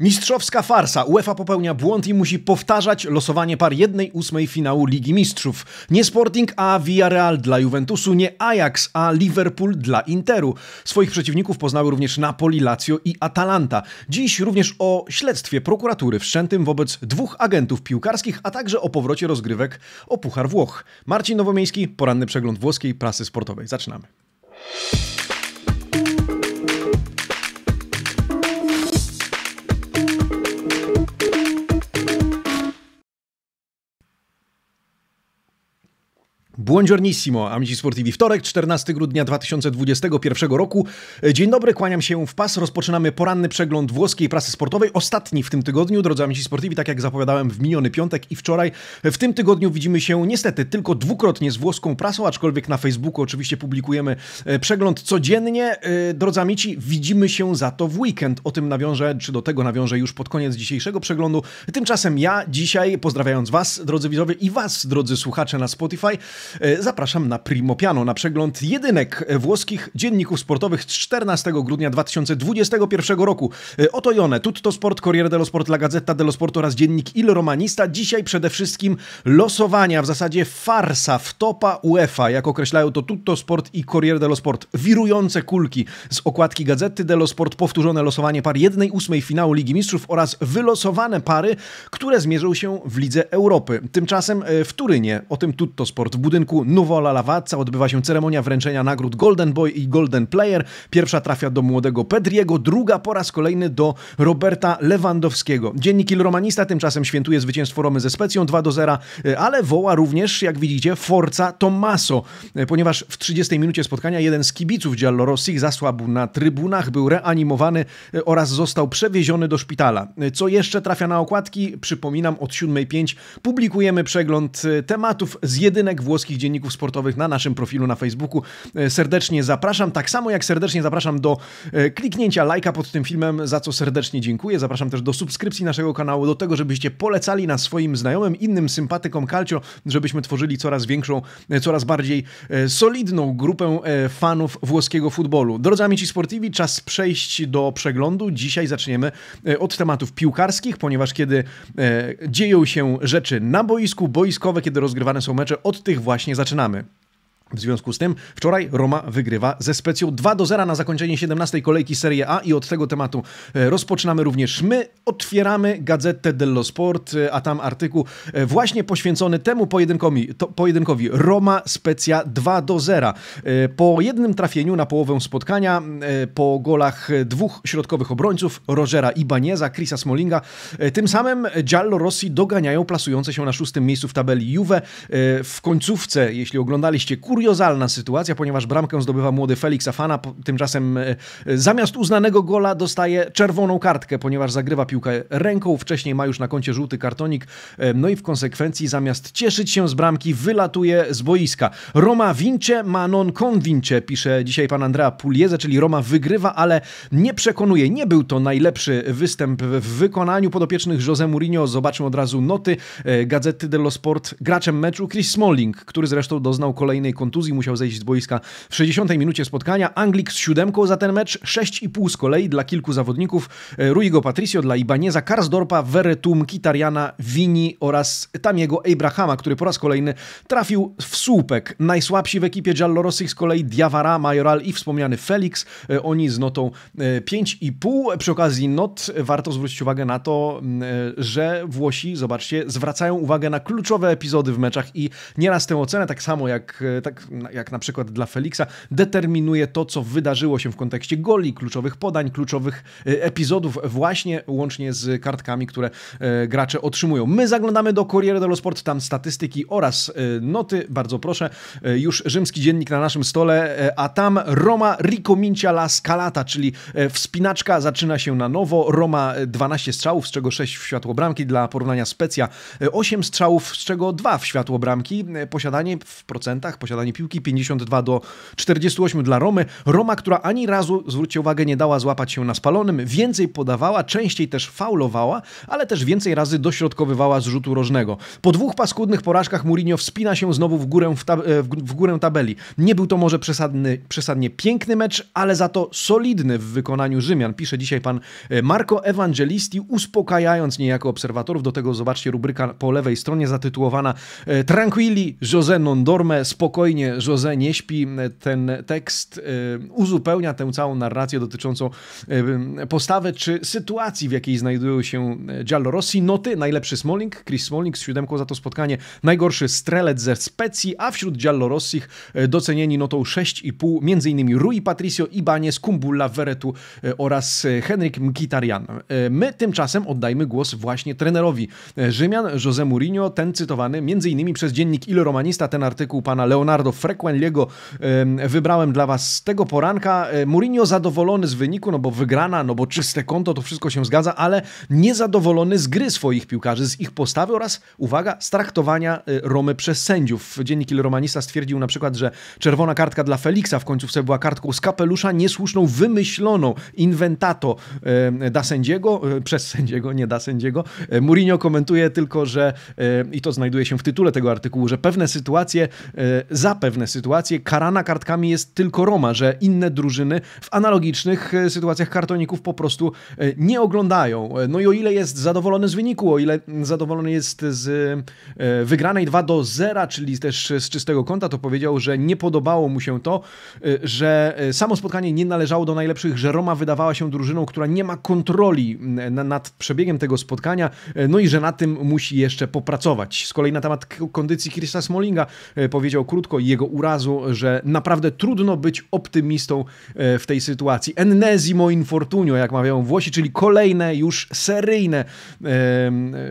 Mistrzowska farsa. UEFA popełnia błąd i musi powtarzać losowanie par 1-8 finału Ligi Mistrzów. Nie Sporting, a Villarreal dla Juventusu, nie Ajax, a Liverpool dla Interu. Swoich przeciwników poznały również Napoli, Lazio i Atalanta. Dziś również o śledztwie prokuratury wszczętym wobec dwóch agentów piłkarskich, a także o powrocie rozgrywek o Puchar Włoch. Marcin Nowomiejski, poranny przegląd włoskiej prasy sportowej. Zaczynamy. Buongiornissimo, amici sportivi. Wtorek, 14 grudnia 2021 roku. E, dzień dobry, kłaniam się w pas. Rozpoczynamy poranny przegląd włoskiej prasy sportowej. Ostatni w tym tygodniu, drodzy amici sportivi, tak jak zapowiadałem w miniony piątek i wczoraj. E, w tym tygodniu widzimy się niestety tylko dwukrotnie z włoską prasą, aczkolwiek na Facebooku oczywiście publikujemy e, przegląd codziennie. Drodzy amici, widzimy się za to w weekend. O tym nawiążę, czy do tego nawiążę już pod koniec dzisiejszego przeglądu. Tymczasem ja dzisiaj, pozdrawiając Was, drodzy widzowie i Was, drodzy słuchacze na Spotify, E, zapraszam na Primo Piano, na przegląd jedynek włoskich dzienników sportowych z 14 grudnia 2021 roku. E, oto i one, Tutto Sport, Corriere dello Sport, La Gazzetta dello Sport oraz dziennik Il Romanista. Dzisiaj przede wszystkim losowania, w zasadzie farsa, wtopa UEFA, jak określają to Tutto Sport i Corriere dello Sport. Wirujące kulki z okładki Gazety dello Sport, powtórzone losowanie par 1-8 finału Ligi Mistrzów oraz wylosowane pary, które zmierzą się w Lidze Europy. Tymczasem e, w Turynie, o tym Tutto Sport, w budynku budynku Nuvola Lavazza odbywa się ceremonia wręczenia nagród Golden Boy i Golden Player. Pierwsza trafia do młodego Pedriego, druga po raz kolejny do Roberta Lewandowskiego. Dziennik Il Romanista tymczasem świętuje zwycięstwo Romy ze Specją 2 do 0, e, ale woła również, jak widzicie, Forza Tommaso, e, ponieważ w 30 minucie spotkania jeden z kibiców Giallorossich zasłabł na trybunach, był reanimowany e, oraz został przewieziony do szpitala. Co jeszcze trafia na okładki? Przypominam, od 7.05 publikujemy przegląd tematów z jedynek włoskich wszystkich dzienników sportowych na naszym profilu na Facebooku. E, serdecznie zapraszam, tak samo jak serdecznie zapraszam do e, kliknięcia lajka pod tym filmem, za co serdecznie dziękuję. Zapraszam też do subskrypcji naszego kanału, do tego, żebyście polecali nas swoim znajomym, innym sympatykom Calcio, żebyśmy tworzyli coraz większą, e, coraz bardziej solidną grupę fanów włoskiego futbolu. Drodzy amici sportivi, czas przejść do przeglądu. Dzisiaj zaczniemy od tematów piłkarskich, ponieważ kiedy dzieją się rzeczy na boisku, boiskowe, kiedy rozgrywane są mecze, od tych właśnie właśnie zaczynamy. W związku z tym wczoraj Roma wygrywa ze Specją 2 do 0 na zakończenie 17 kolejki Serie A i od tego tematu e, rozpoczynamy również my. Otwieramy Gazetę dello Sport, e, a tam artykuł e, właśnie poświęcony temu pojedynkowi, to, pojedynkowi Roma Specja 2 do 0. Po jednym trafieniu na połowę spotkania, po golach dwóch środkowych obrońców, Rogera Ibaneza, Chrisa Smolinga, tym samym Giallo Rossi doganiają plasujące się na szóstym miejscu w tabeli Juve. W końcówce, jeśli oglądaliście kur kuriozalna sytuacja, ponieważ bramkę zdobywa młody Felix Afana, tymczasem e, e, zamiast uznanego gola dostaje czerwoną kartkę, ponieważ zagrywa piłkę ręką, wcześniej ma już na koncie żółty kartonik, e, no i w konsekwencji zamiast cieszyć się z bramki wylatuje z boiska. Roma vince ma non convince, pisze dzisiaj pan Andrea Pulieze, czyli Roma wygrywa, ale nie przekonuje. Nie był to najlepszy występ w wykonaniu podopiecznych José Mourinho. Zobaczmy od razu noty Gazety dello Sport. Graczem meczu Chris Smalling, który zresztą doznał kolejnej kontroli kontuzji musiał zejść z boiska w 60 minucie spotkania. Anglik z siódemką za ten mecz, 6,5 z kolei dla kilku zawodników. E, Ruigo Patricio dla Ibaneza, Karsdorpa, Veretum, Kitariana, Vini oraz Tamiego Abrahama, który po raz kolejny trafił w słupek. Najsłabsi w ekipie Giallorossich z kolei Diawara, Majoral i wspomniany Felix. E, oni z notą 5,5. E, Przy okazji not warto zwrócić uwagę na to, że Włosi, zobaczcie, zwracają uwagę na kluczowe epizody w meczach i nieraz tę ocenę, tak samo jak tak jak, jak na przykład dla Feliksa, determinuje to, co wydarzyło się w kontekście goli, kluczowych podań, kluczowych e, epizodów, właśnie łącznie z kartkami, które e, gracze otrzymują. My zaglądamy do Corriere dello Sport, tam statystyki oraz e, noty, bardzo proszę. Już rzymski dziennik na naszym stole, a tam Roma Ricomincia la Scalata, czyli wspinaczka zaczyna się na nowo. Roma 12 strzałów, z czego 6 w światło bramki, dla porównania Specja 8 strzałów, z czego 2 w światło bramki. Posiadanie w procentach, posiadanie posiadanie piłki, 52 do 48 dla Romy. Roma, która ani razu, zwróćcie uwagę, nie dała złapać się na spalonym, więcej podawała, częściej też faulowała, ale też więcej razy dośrodkowywała z rzutu rożnego. Po dwóch paskudnych porażkach Mourinho wspina się znowu w górę, w, tab e, w górę tabeli. Nie był to może przesadny, przesadnie piękny mecz, ale za to solidny w wykonaniu Rzymian, pisze dzisiaj pan e, Marco Evangelisti, uspokajając niejako obserwatorów. Do tego zobaczcie rubryka po lewej stronie zatytułowana e, Tranquilli José non dorme, spokojnie spokojnie José nie śpi. Ten tekst y, uzupełnia tę całą narrację dotyczącą y, postawy czy sytuacji, w jakiej znajdują się Giallo Rossi. Noty, najlepszy Smalling, Chris Smalling z siódemką za to spotkanie, najgorszy strelec ze specji, a wśród Giallo Rossich y, docenieni notą 6,5 m.in. Rui Patricio, Ibanez, Kumbulla, Veretu oraz Henryk Mkitarian. My tymczasem oddajmy głos właśnie trenerowi Rzymian, José Mourinho, ten cytowany m.in. przez dziennik Il Romanista, ten artykuł pana Leonardo Ricardo Frequenliego wybrałem dla Was z tego poranka. E, Mourinho zadowolony z wyniku, no bo wygrana, no bo czyste konto, to wszystko się zgadza, ale niezadowolony z gry swoich piłkarzy, z ich postawy oraz, uwaga, z traktowania e, Romy przez sędziów. Dziennik Il Romanista stwierdził na przykład, że czerwona kartka dla Feliksa w końcówce była kartką z kapelusza niesłuszną, wymyśloną, inventato e, da sędziego, przez sędziego, nie da sędziego. Mourinho komentuje tylko, że, i to znajduje się w tytule tego artykułu, że pewne sytuacje za za pewne sytuacje karana kartkami jest tylko Roma, że inne drużyny w analogicznych e, sytuacjach kartoników po prostu e, nie oglądają. E, no i o ile jest zadowolony z wyniku, o ile zadowolony jest z wygranej 2 do 0, czyli też z czystego konta, to powiedział, że nie podobało mu się to, że samo spotkanie nie należało do najlepszych, że Roma wydawała się drużyną, która nie ma kontroli nad przebiegiem tego spotkania, no i że na tym musi jeszcze popracować. Z kolei na temat kondycji Krista Smolinga powiedział krótko, jego urazu, że naprawdę trudno być optymistą e, w tej sytuacji. Ennezimo infortunio, jak mawiają Włosi, czyli kolejne już seryjne, e,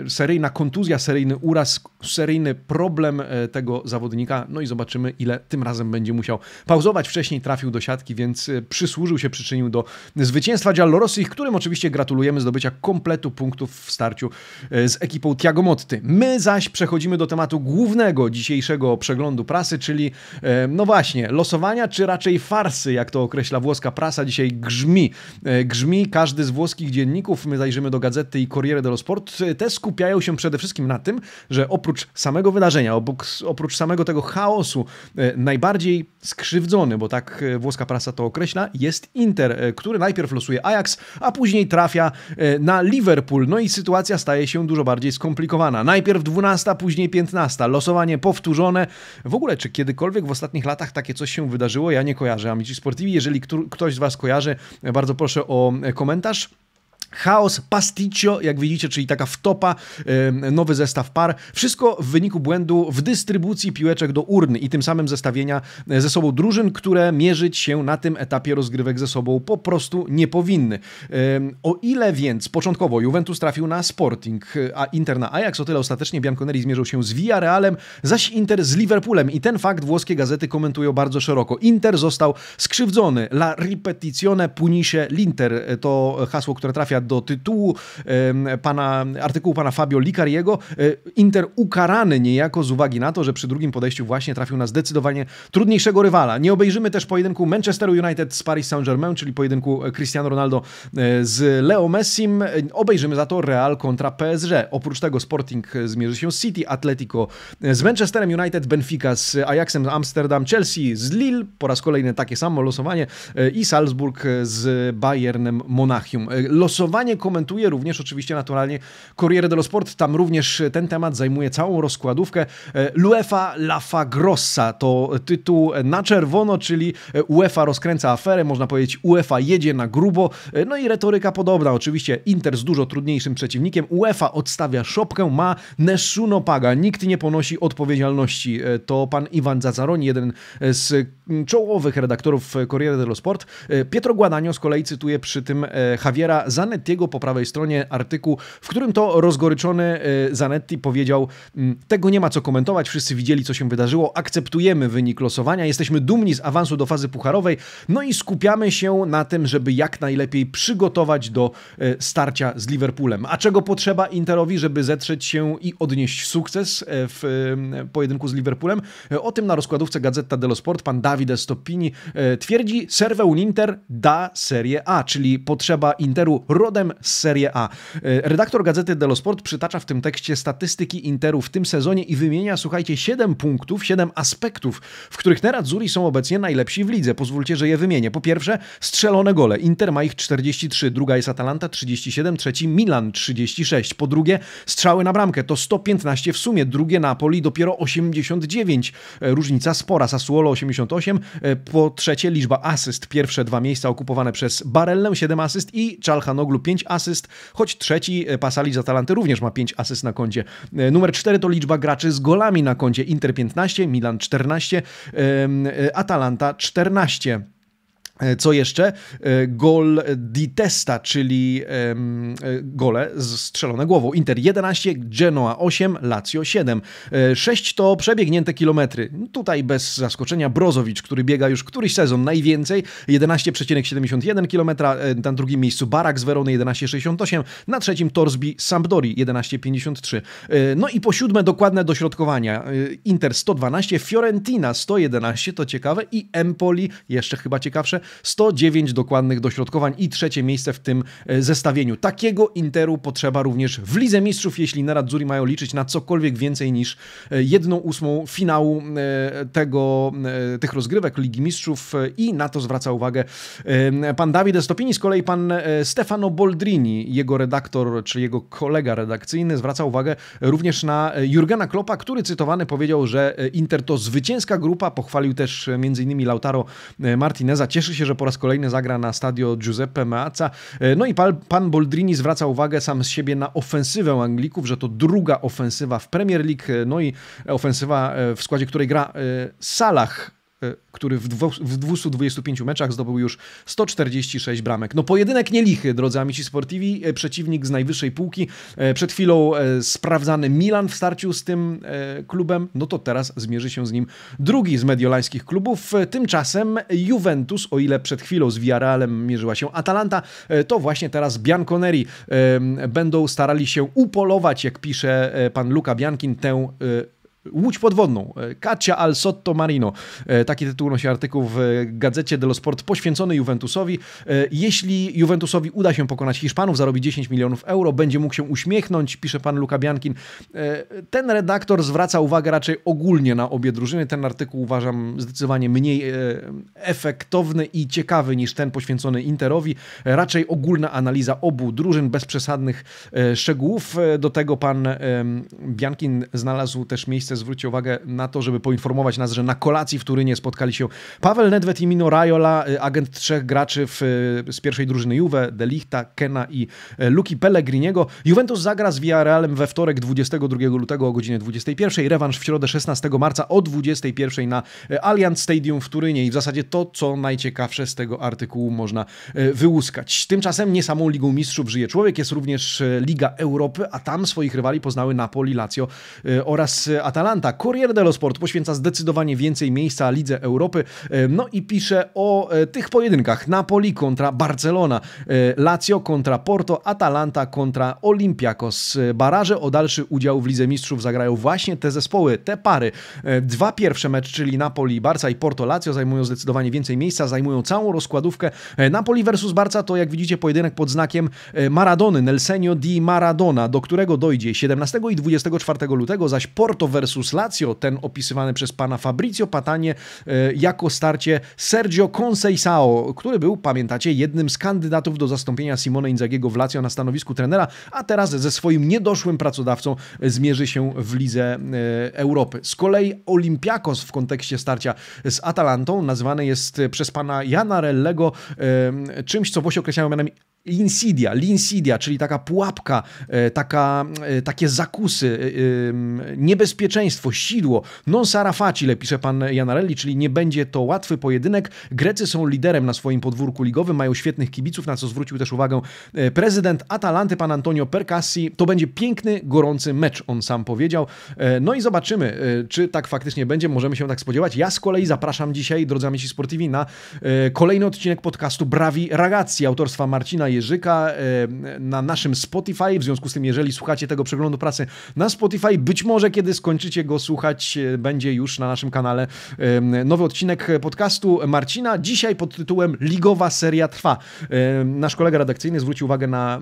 seryjna kontuzja, seryjny uraz, seryjny problem e, tego zawodnika. No i zobaczymy, ile tym razem będzie musiał pauzować. Wcześniej trafił do siatki, więc przysłużył się, przyczynił do zwycięstwa Giallorossi, którym oczywiście gratulujemy zdobycia kompletu punktów w starciu z ekipą Tiago Motty. My zaś przechodzimy do tematu głównego dzisiejszego przeglądu prasy, czyli czyli e, no właśnie, losowania czy raczej farsy, jak to określa włoska prasa, dzisiaj grzmi. E, grzmi każdy z włoskich dzienników, my zajrzymy do Gazety i Corriere dello Sport, e, te skupiają się przede wszystkim na tym, że oprócz samego wydarzenia, oprócz samego tego chaosu, najbardziej skrzywdzony, bo tak włoska prasa to określa, jest Inter, który najpierw losuje Ajax, a później trafia na Liverpool. No i sytuacja staje się dużo bardziej skomplikowana. Najpierw 12, później 15. Losowanie powtórzone. W ogóle, czy kiedy kiedykolwiek w ostatnich latach takie coś się wydarzyło? Ja nie kojarzę Amici Sportivi. Jeżeli ktoś z Was kojarzy, bardzo proszę o komentarz. Chaos, pasticcio, jak widzicie, czyli taka wtopa, nowy zestaw par. Wszystko w wyniku błędu w dystrybucji piłeczek do urny i tym samym zestawienia e, ze sobą drużyn, które mierzyć się na tym etapie rozgrywek ze sobą po prostu nie powinny. O ile więc początkowo Juventus trafił na Sporting, e, a Inter na Ajax, o tyle ostatecznie Bianconeri zmierzył się z Villarrealem, zaś Inter z Liverpoolem i ten fakt włoskie gazety komentują bardzo szeroko. Inter został skrzywdzony. La ripetizione punisce l'Inter e, to hasło, które trafia do tytułu pana, artykułu pana Fabio Licariego, e, Inter ukarany niejako z uwagi na to, że przy drugim podejściu właśnie trafił na zdecydowanie trudniejszego rywala. Nie obejrzymy też pojedynku Manchesteru United z Paris Saint-Germain, czyli pojedynku e, Cristiano Ronaldo e, z Leo Messim. Obejrzymy za to Real kontra PSG. Oprócz tego Sporting zmierzy się z City, Atletico z Manchesterem United, Benfica z Ajaxem Amsterdam, Chelsea z Lille, po raz kolejny takie samo losowanie i Salzburg z Bayernem Monachium. Losowanie Głosowanie komentuje również oczywiście naturalnie Corriere dello Sport. Tam również e, ten temat zajmuje całą rozkładówkę. Luefa e, La Fagrossa to tytuł na czerwono, czyli e, UEFA rozkręca aferę, można powiedzieć UEFA jedzie na grubo. No i retoryka podobna. Oczywiście Inter z dużo trudniejszym przeciwnikiem. UEFA odstawia szopkę, ma nessuno paga. Nikt nie ponosi odpowiedzialności. To pan Iwan Zazzaroni, jeden z czołowych redaktorów Corriere dello Sport. Pietro Guadagno z kolei cytuje przy tym Javiera Zanetti, Zanettiego po prawej stronie artykuł, w którym to rozgoryczony y, Zanetti powiedział: mm, Tego nie ma co komentować, wszyscy widzieli, co się wydarzyło, akceptujemy wynik losowania, jesteśmy dumni z awansu do fazy pucharowej, no i skupiamy się na tym, żeby jak najlepiej przygotować do y, starcia z Liverpoolem. A czego potrzeba Interowi, żeby zetrzeć się i odnieść sukces y, w pojedynku z Liverpoolem? O tym na rozkładówce Gazeta dello Sport pan Davide Stoppini twierdzi: serweł Inter da Serie A, czyli potrzeba Interu roz Brodem z Serie A. E, redaktor Gazety Delosport Sport przytacza w tym tekście statystyki Interu w tym sezonie i wymienia, słuchajcie, 7 punktów, 7 aspektów, w których Nerazzurri są obecnie najlepsi w lidze. Pozwólcie, że je wymienię. Po pierwsze, strzelone gole. Inter ma ich 43, druga jest Atalanta 37, trzeci Milan 36. Po drugie, strzały na bramkę to 115 w sumie, drugie Napoli dopiero 89. E, różnica spora, Sassuolo 88. E, po trzecie, liczba asyst. Pierwsze dwa miejsca okupowane przez Barellę 7 asyst i Czalhanoglu Liverpoolu 5 asyst, choć trzeci e, Pasali za Atalanty również ma 5 asyst na koncie. E, numer 4 to liczba graczy z golami na koncie Inter 15, Milan 14, e, Atalanta 14. E, co jeszcze? E, gol di testa, czyli e, gole strzelone głową. Inter 11, Genoa 8, Lazio 7. 6 to przebiegnięte kilometry. Tutaj bez zaskoczenia Brozowicz, który biega już któryś sezon najwięcej. 11,71 km. Na drugim miejscu Barak z Werony 11,68. Na trzecim Torsby Sampdori 11,53. No i po siódme dokładne dośrodkowania. Inter 112, Fiorentina 111, to ciekawe. I Empoli, jeszcze chyba ciekawsze, 109 dokładnych dośrodkowań i trzecie miejsce w tym e, zestawieniu. Takiego Interu potrzeba również w Lidze Mistrzów, jeśli Nerazzurri mają liczyć na cokolwiek więcej niż e, jedną ósmą finału e, tego, tych rozgrywek Ligi Mistrzów i na to zwraca uwagę pan Davide Stopini, z kolei pan Stefano Boldrini, jego redaktor, czy jego kolega redakcyjny, zwraca uwagę również na Jurgena Kloppa, który cytowany powiedział, że Inter to zwycięska grupa, pochwalił też m.in. Lautaro Martineza, cieszy się się, że po raz kolejny zagra na stadio Giuseppe Meazza. E, no i pan, pan Boldrini zwraca uwagę sam z siebie na ofensywę Anglików, że to druga ofensywa w Premier League, e, no i ofensywa e, w składzie której gra Salah, E, który w, w 225 meczach zdobył już 146 bramek. No pojedynek nielichy, drodzy amici sportivi, e, przeciwnik z najwyższej półki. E, przed chwilą sprawdzany Milan w starciu z tym klubem, no to teraz zmierzy się z nim drugi z mediolańskich klubów. Tymczasem Juventus, o ile przed chwilą z Villarrealem mierzyła się Atalanta, to właśnie teraz Bianconeri będą starali się upolować, jak pisze pan Luka Biankin, tę Łódź podwodną. E, Katia al Sotto Marino. E, taki tytuł nosi artykuł w gazecie dello Sport poświęcony Juventusowi. E, jeśli Juventusowi uda się pokonać Hiszpanów, zarobi 10 milionów euro, będzie mógł się uśmiechnąć, pisze pan Luka Biankin. Ten redaktor zwraca uwagę raczej ogólnie na obie drużyny. Ten artykuł uważam zdecydowanie mniej efektowny i ciekawy niż ten poświęcony Interowi. Raczej ogólna analiza obu drużyn bez przesadnych szczegółów. Do tego pan Biankin znalazł też miejsce zwróćcie uwagę na to, żeby poinformować nas, że na kolacji w Turynie spotkali się Paweł Nedwet i Mino Rajola, y, agent trzech graczy w, y, z pierwszej drużyny Juve, Delichta, Kena i y, Luki Pellegriniego. Juventus zagra z Villarrealem we wtorek 22 lutego o godzinie 21, rewanż w środę 16 marca o 21 na Allianz Stadium w Turynie i w zasadzie to, co najciekawsze z tego artykułu można wyłuskać. Tymczasem nie samą Ligą Mistrzów żyje człowiek, jest również Liga Europy, a tam swoich rywali poznały Napoli, Lazio oraz Atalanta. Atalanta. Corriere dello Sport poświęca zdecydowanie więcej miejsca Lidze Europy, e, no i pisze o e, tych pojedynkach. Napoli kontra Barcelona, e, Lazio kontra Porto, Atalanta kontra Olympiakos. Baraże o dalszy udział w Lidze Mistrzów zagrają właśnie te zespoły, te pary. Dwa pierwsze mecze, czyli Napoli, Barca i Porto, Lazio zajmują zdecydowanie więcej miejsca, zajmują całą rozkładówkę. Napoli versus Barca to jak widzicie pojedynek pod znakiem Maradony, Nelsenio di Maradona, do którego dojdzie 17 i 24 lutego, zaś Porto versus versus Lazio, ten opisywany przez pana Fabrizio Patanie e, jako starcie Sergio Conceição, który był, pamiętacie, jednym z kandydatów do zastąpienia Simone Inzagiego w Lazio na stanowisku trenera, a teraz ze swoim niedoszłym pracodawcą zmierzy się w Lidze e, Europy. Z kolei Olympiakos w kontekście starcia z Atalantą nazywany jest przez pana Jana Rellego e, czymś, co Włosi określają mianem Insidia, l'insidia, czyli taka pułapka, e, taka, e, takie zakusy, e, niebezpieczeństwo, sidło. Non sara facile, pisze pan Janarelli, czyli nie będzie to łatwy pojedynek. Grecy są liderem na swoim podwórku ligowym, mają świetnych kibiców, na co zwrócił też uwagę prezydent Atalanty, pan Antonio Percassi. To będzie piękny, gorący mecz, on sam powiedział. No i zobaczymy, czy tak faktycznie będzie, możemy się tak spodziewać. Ja z kolei zapraszam dzisiaj, drodzy amici sportivi, na kolejny odcinek podcastu Brawi Ragazzi autorstwa Marcina Jerzyka e, na naszym Spotify. W związku z tym, jeżeli słuchacie tego przeglądu pracy na Spotify, być może kiedy skończycie go słuchać, e, będzie już na naszym kanale e, nowy odcinek podcastu Marcina. Dzisiaj pod tytułem Ligowa Seria Trwa. Nasz kolega redakcyjny zwrócił uwagę na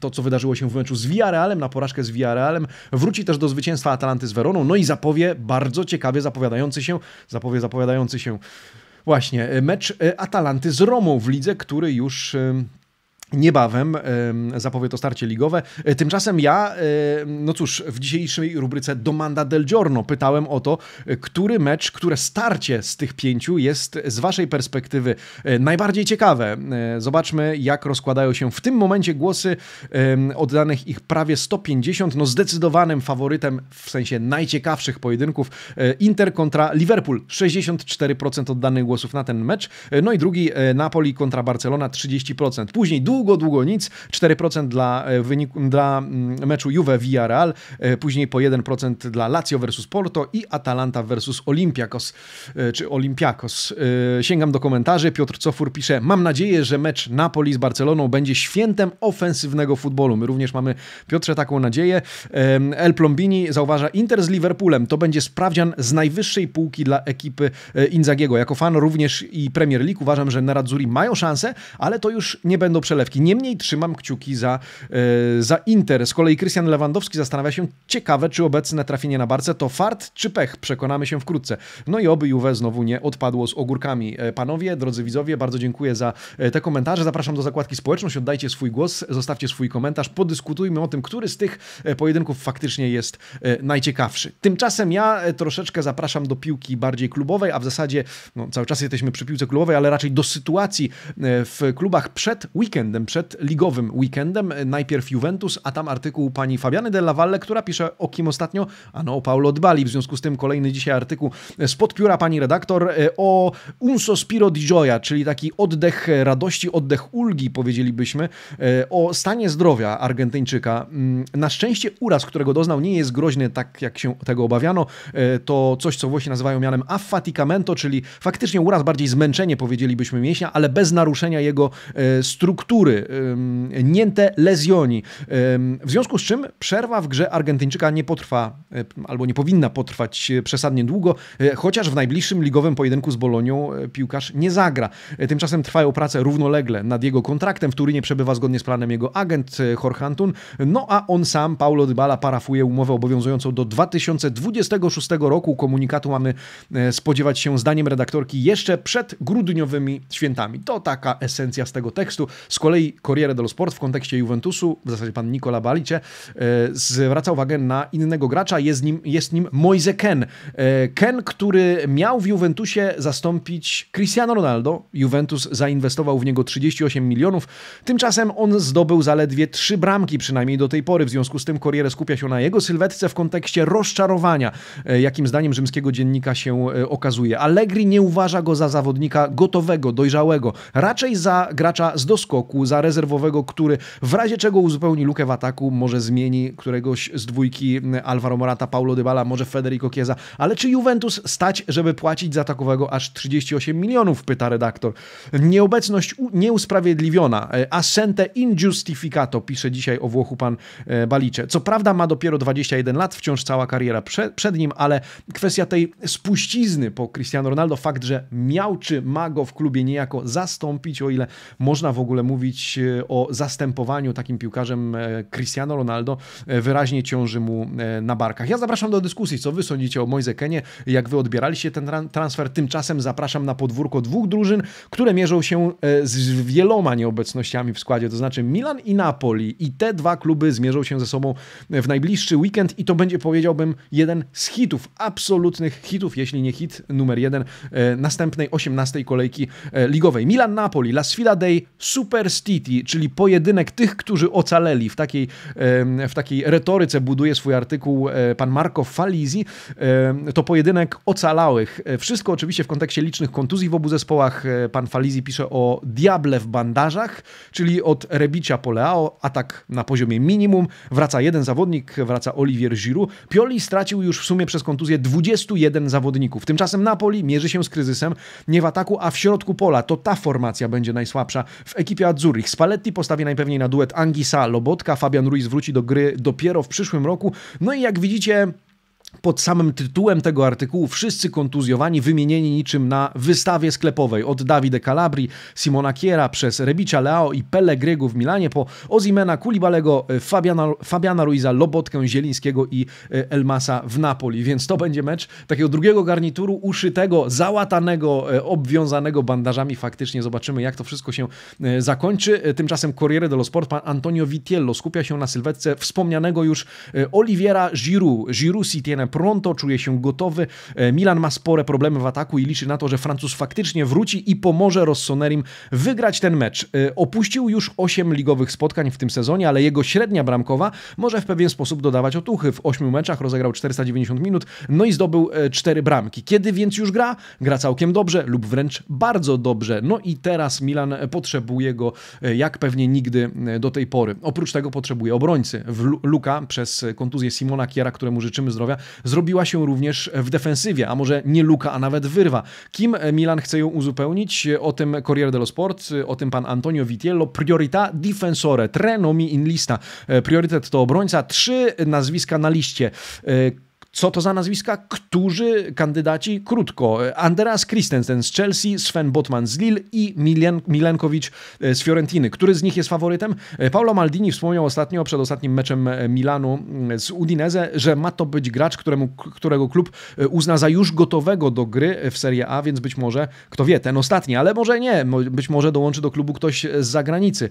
to, co wydarzyło się w meczu z Villarealem, na porażkę z Villarealem. Wróci też do zwycięstwa Atalanty z Weroną, no i zapowie bardzo ciekawie zapowiadający się, zapowie zapowiadający się Właśnie, mecz Atalanty z Romą w lidze, który już Niebawem zapowie to starcie ligowe. E, tymczasem ja, e, no cóż, w dzisiejszej rubryce Domanda del Giorno pytałem o to, e, który mecz, które starcie z tych pięciu jest z waszej perspektywy najbardziej ciekawe. Zobaczmy, jak rozkładają się w tym momencie głosy oddanych ich prawie 150. No zdecydowanym faworytem w sensie najciekawszych pojedynków Inter kontra Liverpool. 64% oddanych głosów na ten mecz. No i drugi Napoli kontra Barcelona 30%. Później dużo długo, długo nic. 4% dla, e, wyniku, dla mm, meczu Juve Villarreal, e, później po 1% dla Lazio versus Porto i Atalanta versus Olympiakos, e, czy Olympiakos. Sięgam do komentarzy. Piotr Cofur pisze, mam nadzieję, że mecz Napoli z Barceloną będzie świętem ofensywnego futbolu. My również mamy, Piotrze, taką nadzieję. El Plombini zauważa Inter z Liverpoolem. To będzie sprawdzian z najwyższej półki dla ekipy Inzagiego. Jako fan również i Premier League uważam, że Nerazzurri mają szansę, ale to już nie będą przelewy rozgrzewki. Niemniej trzymam kciuki za, e, za Inter. Z kolei Krystian Lewandowski zastanawia się, ciekawe czy obecne trafienie na barce to fart czy pech. Przekonamy się wkrótce. No i oby Juve znowu nie odpadło z ogórkami. E, panowie, drodzy widzowie, bardzo dziękuję za e, te komentarze. Zapraszam do zakładki społeczność, oddajcie swój głos, zostawcie swój komentarz, podyskutujmy o tym, który z tych pojedynków faktycznie jest najciekawszy. Tymczasem ja troszeczkę zapraszam do piłki bardziej klubowej, a w zasadzie no, cały czas jesteśmy przy piłce klubowej, ale raczej do sytuacji w klubach przed weekendem weekendem, przed ligowym weekendem. Najpierw Juventus, a tam artykuł pani Fabiany Della Valle, która pisze o kim ostatnio? Ano o Paulo Dbali. W związku z tym kolejny dzisiaj artykuł spod pióra pani redaktor e, o Un Sospiro di Gioia, czyli taki oddech radości, oddech ulgi powiedzielibyśmy, e, o stanie zdrowia Argentyńczyka. Mm, na szczęście uraz, którego doznał nie jest groźny tak jak się tego obawiano. E, to coś, co Włosi nazywają mianem affaticamento, czyli faktycznie uraz, bardziej zmęczenie powiedzielibyśmy mięśnia, ale bez naruszenia jego struktury Hondury, Niente Lesioni. W związku z czym przerwa w grze Argentyńczyka nie potrwa, albo nie powinna potrwać e, przesadnie długo, e, chociaż w najbliższym ligowym pojedynku z Bolonią e, piłkarz nie zagra. Tymczasem trwają prace równolegle nad jego kontraktem. W Turynie przebywa zgodnie z planem jego agent Jorge Antun, no a on sam, Paulo Dybala, parafuje umowę obowiązującą do 2026 roku. Komunikatu mamy spodziewać się zdaniem redaktorki jeszcze przed grudniowymi świętami. To taka esencja z tego tekstu. Z kolei kolei Corriere dello Sport w kontekście Juventusu, w zasadzie pan Nikola Balicie, e, zwraca uwagę na innego gracza, jest nim, jest nim Moise Ken. E, Ken, który miał w Juventusie zastąpić Cristiano Ronaldo. Juventus zainwestował w niego 38 milionów, tymczasem on zdobył zaledwie trzy bramki, przynajmniej do tej pory. W związku z tym Corriere skupia się na jego sylwetce w kontekście rozczarowania, e, jakim zdaniem rzymskiego dziennika się okazuje. Allegri nie uważa go za zawodnika gotowego, dojrzałego, raczej za gracza z doskoku, za rezerwowego, który w razie czego uzupełni lukę w ataku, może zmieni któregoś z dwójki Alvaro Morata, Paulo Dybala, może Federico Chiesa, ale czy Juventus stać, żeby płacić za takowego aż 38 milionów, pyta redaktor. Nieobecność nieusprawiedliwiona, e, assente injustificato, pisze dzisiaj o Włochu pan e, Balicze. Co prawda ma dopiero 21 lat, wciąż cała kariera przed, przed nim, ale kwestia tej spuścizny po Cristiano Ronaldo, fakt, że miał czy ma go w klubie niejako zastąpić, o ile można w ogóle mówić mówić e, o zastępowaniu takim piłkarzem e, Cristiano Ronaldo, e, wyraźnie ciąży mu na barkach. Ja zapraszam do dyskusji, co wy sądzicie o Moise Kenie, jak wy odbieraliście ten transfer. Tymczasem zapraszam na podwórko dwóch drużyn, które mierzą się z wieloma nieobecnościami w składzie, to znaczy Milan i Napoli. I te dwa kluby zmierzą się ze sobą w najbliższy weekend i to będzie, powiedziałbym, jeden z hitów, absolutnych hitów, jeśli nie hit numer jeden następnej 18 kolejki ligowej. Milan-Napoli, Las Fila Day, Superstar czyli pojedynek tych, którzy ocaleli. W takiej, w takiej retoryce buduje swój artykuł e, pan Marco Falizi. To pojedynek ocalałych. E, wszystko oczywiście w kontekście licznych kontuzji w obu zespołach. E, pan Falizi pisze o diable w bandażach, czyli od rebicia Poleao, atak na poziomie minimum. Wraca jeden zawodnik, wraca Olivier Giroud. Pioli stracił już w sumie przez kontuzję 21 zawodników. Tymczasem Napoli mierzy się z kryzysem nie w ataku, a w środku pola. To ta formacja będzie najsłabsza. W ekipie Azzurri Zurich. Spalletti postawi najpewniej na duet Angisa Lobotka. Fabian Ruiz wróci do gry dopiero w przyszłym roku. No i jak widzicie, pod samym tytułem tego artykułu wszyscy kontuzjowani wymienieni niczym na wystawie sklepowej. Od Davide Calabri, Simona Kiera, przez Rebicia Leao i Pellegrego w Milanie, po Ozimena Kulibalego, e, Fabiana, Fabiana Ruiza, Lobotkę Zielińskiego i e, Elmasa w Napoli. Więc to będzie mecz takiego drugiego garnituru uszytego, załatanego, e, obwiązanego bandażami. Faktycznie zobaczymy, jak to wszystko się zakończy. Tymczasem Corriere dello Sport, pan Antonio Vitiello skupia się na sylwetce wspomnianego już Oliviera Giroux Giroud Citiene Pronto, czuje się gotowy. E, Milan ma spore problemy w ataku i liczy na to, że Francuz faktycznie wróci i pomoże Rossonerim wygrać ten mecz. E, opuścił już 8 ligowych spotkań w tym sezonie, ale jego średnia bramkowa może w pewien sposób dodawać otuchy. W 8 meczach rozegrał 490 minut, no i zdobył 4 e, bramki. Kiedy więc już gra? Gra całkiem dobrze lub wręcz bardzo dobrze. No i teraz Milan potrzebuje go jak pewnie nigdy do tej pory. Oprócz tego potrzebuje obrońcy. Luka przez kontuzję Simona Kiera, któremu życzymy zdrowia, zrobiła się również w defensywie, a może nie luka, a nawet wyrwa. Kim Milan chce ją uzupełnić? O tym Corriere dello Sport, o tym pan Antonio Vitiello. Priorità difensore, tre nomi in lista. E, Priorytet to obrońca, trzy nazwiska na liście. E, co to za nazwiska? Którzy kandydaci? Krótko. Andreas Christensen z Chelsea, Sven Botman z Lille i Milen Milenkowicz e, z Fiorentiny. Który z nich jest faworytem? E, Paolo Maldini wspomniał ostatnio, przed ostatnim meczem e, Milanu mm, z Udinese, że ma to być gracz, któremu, którego klub uzna za już gotowego do gry w Serie A, więc być może, kto wie, ten ostatni, ale może nie, być może dołączy do klubu ktoś z zagranicy.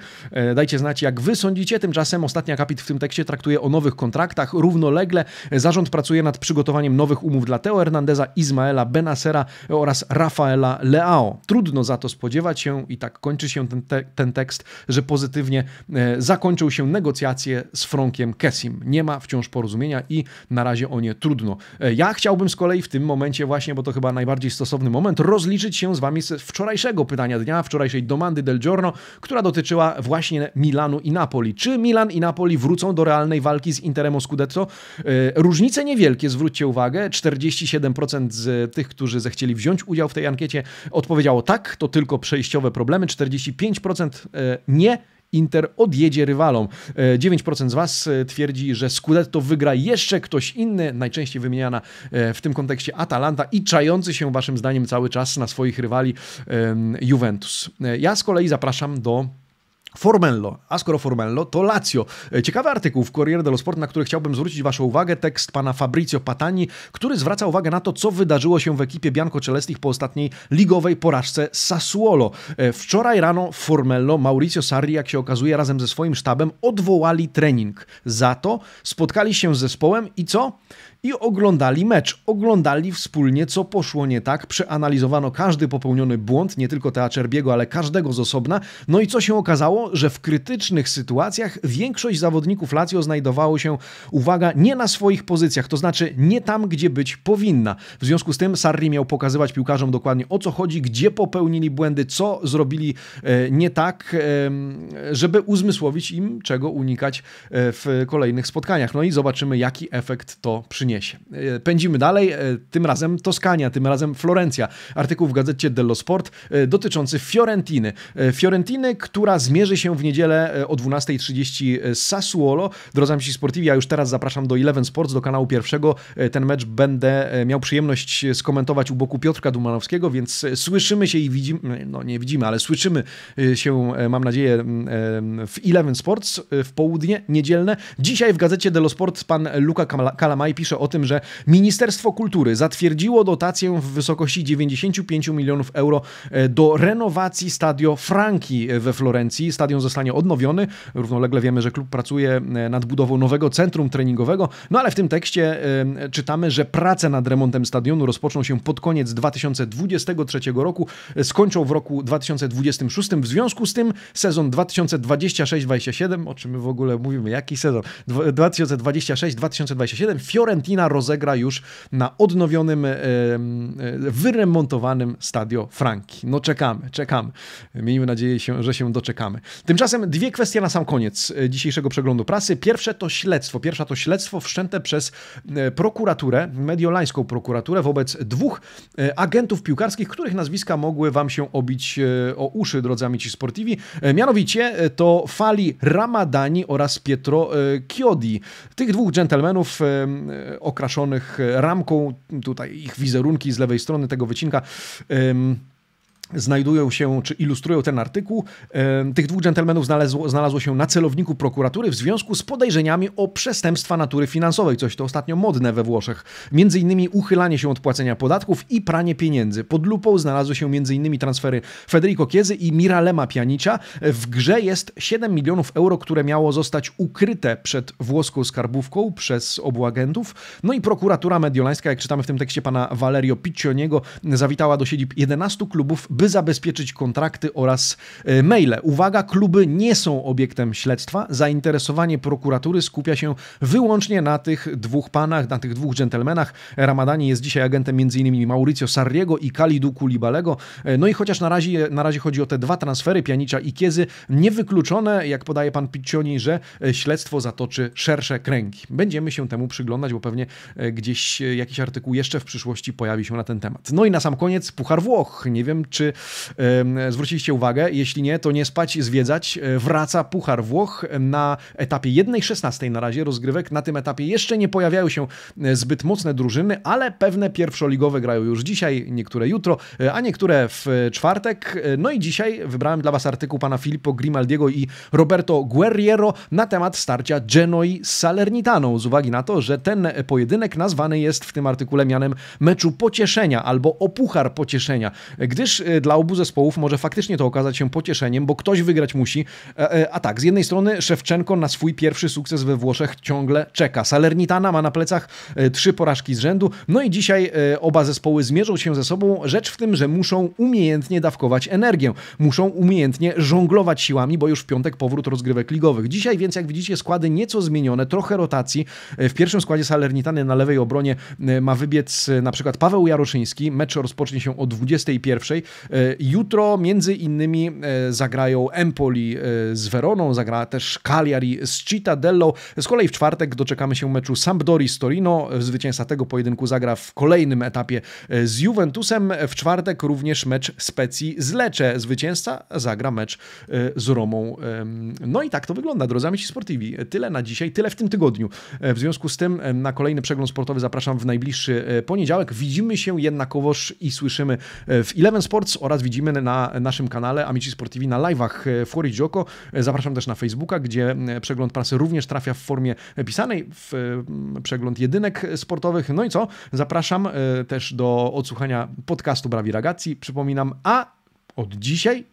Dajcie znać, jak wy sądzicie. Tymczasem ostatni akapit w tym tekście traktuje o nowych kontraktach. Równolegle zarząd pracuje nad nad przygotowaniem nowych umów dla Teo Hernandeza, Izmaela Benasera oraz Rafaela Leao. Trudno za to spodziewać się i tak kończy się ten, te, ten tekst, że pozytywnie e, zakończą się negocjacje z Frankiem Kessim. Nie ma wciąż porozumienia i na razie o nie trudno. E, ja chciałbym z kolei w tym momencie właśnie, bo to chyba najbardziej stosowny moment, rozliczyć się z wami z wczorajszego pytania dnia, wczorajszej domandy del Giorno, która dotyczyła właśnie Milanu i Napoli. Czy Milan i Napoli wrócą do realnej walki z Interem o Scudetto? E, różnice niewielkie wielkie, zwróćcie uwagę. 47% z tych, którzy zechcieli wziąć udział w tej ankiecie, odpowiedziało tak, to tylko przejściowe problemy. 45% e, nie. Inter odjedzie rywalom. 9% e, z Was e, twierdzi, że Scudetto wygra jeszcze ktoś inny, najczęściej wymieniana w tym kontekście Atalanta i czający się Waszym zdaniem cały czas na swoich rywali Juventus. Ja z kolei zapraszam do Formello. A skoro Formello, to Lazio. E, ciekawy artykuł w Corriere dello Sport, na który chciałbym zwrócić Waszą uwagę. Tekst pana Fabrizio Patani, który zwraca uwagę na to, co wydarzyło się w ekipie Bianco Celestich po ostatniej ligowej porażce Sassuolo. E, wczoraj rano Formello Maurizio Sarri, jak się okazuje, razem ze swoim sztabem odwołali trening. Za to spotkali się z zespołem i co? i oglądali mecz. Oglądali wspólnie, co poszło nie tak, przeanalizowano każdy popełniony błąd, nie tylko Teaczerbiego, ale każdego z osobna. No i co się okazało? Że w krytycznych sytuacjach większość zawodników Lazio znajdowało się, uwaga, nie na swoich pozycjach, to znaczy nie tam, gdzie być powinna. W związku z tym Sarri miał pokazywać piłkarzom dokładnie o co chodzi, gdzie popełnili błędy, co zrobili e, nie tak, e, żeby uzmysłowić im, czego unikać e, w kolejnych spotkaniach. No i zobaczymy, jaki efekt to przyniesie. E, pędzimy dalej, e, tym razem Toskania, tym razem Florencja. Artykuł w gazecie dello Sport e, dotyczący Fiorentiny. Fiorentiny, która zmierzy się w niedzielę o 12.30 z Sassuolo. Drodzy amici sportivi, ja już teraz zapraszam do Eleven Sports, do kanału pierwszego. Ten mecz będę miał przyjemność skomentować u boku Piotrka Dumanowskiego, więc słyszymy się i widzimy, no nie no, widzimy, ale słyszymy się, mam nadzieję, w Eleven Sports w południe niedzielne. Dzisiaj w gazecie dello Sport pan Luca Kalamaj pisze o o tym, że Ministerstwo Kultury zatwierdziło dotację w wysokości 95 milionów euro e, do renowacji Stadio Franki e, we Florencji. Stadion zostanie odnowiony. Równolegle wiemy, że klub pracuje e, nad budową nowego centrum treningowego. No ale w tym tekście czytamy, że prace nad remontem stadionu rozpoczną się pod koniec 2023 roku, skończą w roku 2026. W związku z tym sezon 2026-27, o czym my w ogóle mówimy, jaki sezon? 2026-2027 Fiorent Fiorentina rozegra już na odnowionym, e, e, wyremontowanym Stadio Franki. No czekamy, czekamy. Miejmy nadzieję, się, że się doczekamy. Tymczasem dwie kwestie na sam koniec e, dzisiejszego przeglądu prasy. Pierwsze to śledztwo. Pierwsza to śledztwo wszczęte przez prokuraturę, mediolańską prokuraturę wobec dwóch agentów piłkarskich, których nazwiska mogły wam się obić o uszy, drodzy amici sportivi. Mianowicie to Fali Ramadani oraz Pietro Chiodi. Tych dwóch dżentelmenów okraszonych e, ramką, tutaj ich wizerunki z lewej strony tego wycinka znajdują się, czy ilustrują ten artykuł. Tych dwóch dżentelmenów znalazło, znalazło się na celowniku prokuratury w związku z podejrzeniami o przestępstwa natury finansowej, coś to ostatnio modne we Włoszech. Między innymi uchylanie się od płacenia podatków i pranie pieniędzy. Pod lupą znalazły się między innymi transfery Federico Kiezy i Miralema Pianicza W grze jest 7 milionów euro, które miało zostać ukryte przed włoską skarbówką przez obu agentów. No i prokuratura mediolańska, jak czytamy w tym tekście pana Valerio Piccioniego, zawitała do siedzib 11 klubów by zabezpieczyć kontrakty oraz e, maile. Uwaga, kluby nie są obiektem śledztwa. Zainteresowanie prokuratury skupia się wyłącznie na tych dwóch panach, na tych dwóch dżentelmenach. Ramadani jest dzisiaj agentem m.in. Mauricio Sarriego i Kalidu Kulibalego. E, no i chociaż na razie, na razie chodzi o te dwa transfery, Pianicza i Kiezy, niewykluczone, jak podaje pan Piccioni, że e, śledztwo zatoczy szersze kręgi. Będziemy się temu przyglądać, bo pewnie gdzieś jakiś artykuł jeszcze w przyszłości pojawi się na ten temat. No i na sam koniec Puchar Włoch. Nie wiem, czy czy zwróciliście uwagę. Jeśli nie, to nie spać, zwiedzać. E, wraca Puchar Włoch na etapie 1.16 na razie rozgrywek. Na tym etapie jeszcze nie pojawiają się e, zbyt mocne drużyny, ale pewne pierwszoligowe grają już dzisiaj, niektóre jutro, e, a niektóre w czwartek. No i dzisiaj wybrałem dla Was artykuł pana Filippo Grimaldiego i Roberto Guerriero na temat starcia Genoi z Salernitaną, z uwagi na to, że ten pojedynek nazwany jest w tym artykule mianem meczu pocieszenia albo opuchar pocieszenia, gdyż dla obu zespołów może faktycznie to okazać się pocieszeniem, bo ktoś wygrać musi. E, e, a tak, z jednej strony Szewczenko na swój pierwszy sukces we Włoszech ciągle czeka. Salernitana ma na plecach e, trzy porażki z rzędu, no i dzisiaj oba zespoły zmierzą się ze sobą, rzecz w tym, że muszą umiejętnie dawkować energię, muszą umiejętnie żonglować siłami, bo już w piątek powrót rozgrywek ligowych. Dzisiaj więc, jak widzicie, składy nieco zmienione, trochę rotacji. W pierwszym składzie Salernitany na lewej obronie ma wybiec na przykład Paweł Jaroszyński. Mecz rozpocznie się o 21. E, jutro między innymi e, zagrają Empoli e, z Veroną, zagra też Cagliari z Cittadellą. Z kolei w czwartek doczekamy się meczu Sampdori z Torino. Zwycięzca tego pojedynku zagra w kolejnym etapie z Juventusem. W czwartek również mecz Specji z Lecce. Zwycięzca zagra mecz z Romą. No i tak to wygląda, drodzy amici Sportivi. Tyle na dzisiaj, tyle w tym tygodniu. W związku z tym na kolejny przegląd sportowy zapraszam w najbliższy poniedziałek. Widzimy się jednakowoż i słyszymy w Eleven Sports oraz widzimy na naszym kanale Amici Sportivi na live'ach Fuori e, Gioco. E, zapraszam też na Facebooka, gdzie przegląd prasy również trafia w formie pisanej, w przegląd jedynek sportowych. No i co? Zapraszam e, też do odsłuchania podcastu Brawi Ragazzi. Przypominam, a od dzisiaj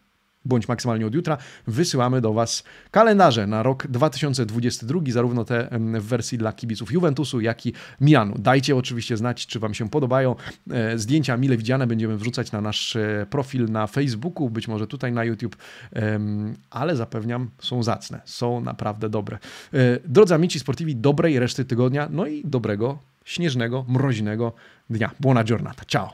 bądź maksymalnie od jutra, wysyłamy do Was kalendarze na rok 2022, zarówno te w wersji dla kibiców Juventusu, jak i Milanu. Dajcie oczywiście znać, czy Wam się podobają. E, zdjęcia mile widziane będziemy wrzucać na nasz e, profil na Facebooku, być może tutaj na YouTube, ale zapewniam, są zacne, są naprawdę dobre. E, drodzy amici sportivi, dobrej reszty tygodnia, no i dobrego, śnieżnego, mroźnego dnia. Buona giornata. Ciao!